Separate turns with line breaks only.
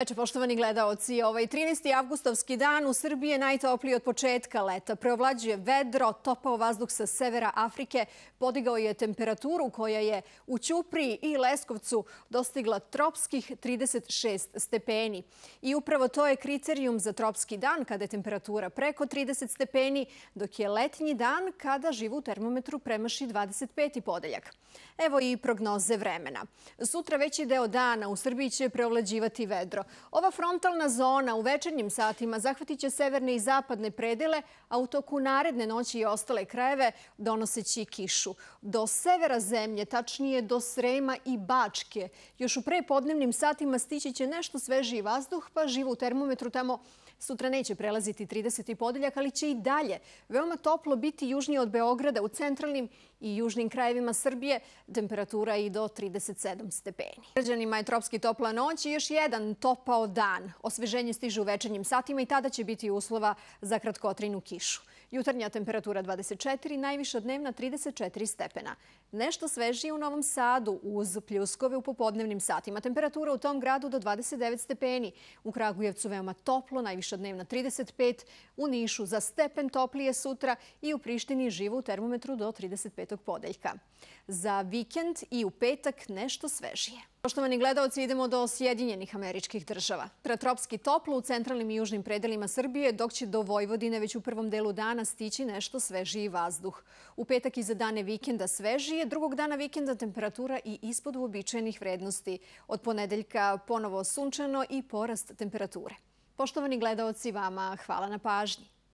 Veče, poštovani gledaoci, ovaj 13. avgustovski dan u Srbiji je najtopliji od početka leta. Preovlađuje vedro, topao vazduh sa severa Afrike, podigao je temperaturu koja je u Ćupriji i Leskovcu dostigla tropskih 36 stepeni. I upravo to je kriterijum za tropski dan kada je temperatura preko 30 stepeni, dok je letnji dan kada živu u termometru premaši 25. podeljak. Evo i prognoze vremena. Sutra veći deo dana u Srbiji će preovlađivati vedro. Ova frontalna zona u večernjim satima zahvatiće severne i zapadne predele, a u toku naredne noći i ostale krajeve donoseći kišu. Do severa zemlje, tačnije do Srema i Bačke, još u prepodnevnim satima stići će nešto svežiji vazduh, pa živo u termometru tamo Sutra neće prelaziti 30. podeljak, ali će i dalje. Veoma toplo biti južnije od Beograda u centralnim i južnim krajevima Srbije. Temperatura i do 37 stepeni. Građanima je tropski topla noć i još jedan top opao dan. Osveženje stiže u večernjim satima i tada će biti uslova za kratkotrinu kišu. Jutarnja temperatura 24, najviša dnevna 34 stepena. Nešto svežije u Novom Sadu uz pljuskove u popodnevnim satima. Temperatura u tom gradu do 29 stepeni. U Kragujevcu veoma toplo, najviša dnevna 35, u Nišu za stepen toplije sutra i u Prištini živo u termometru do 35. podeljka. Za vikend i u petak nešto svežije. Poštovani gledalci, idemo do Sjedinjenih američkih država. Tratropski toplo u centralnim i južnim predelima Srbije, dok će do Vojvodine već u prvom delu dana stići nešto svežiji vazduh. U petak i za dane vikenda svežije, drugog dana vikenda temperatura i ispod uobičajenih vrednosti. Od ponedeljka ponovo sunčano i porast temperature. Poštovani gledalci, vama hvala na pažnji.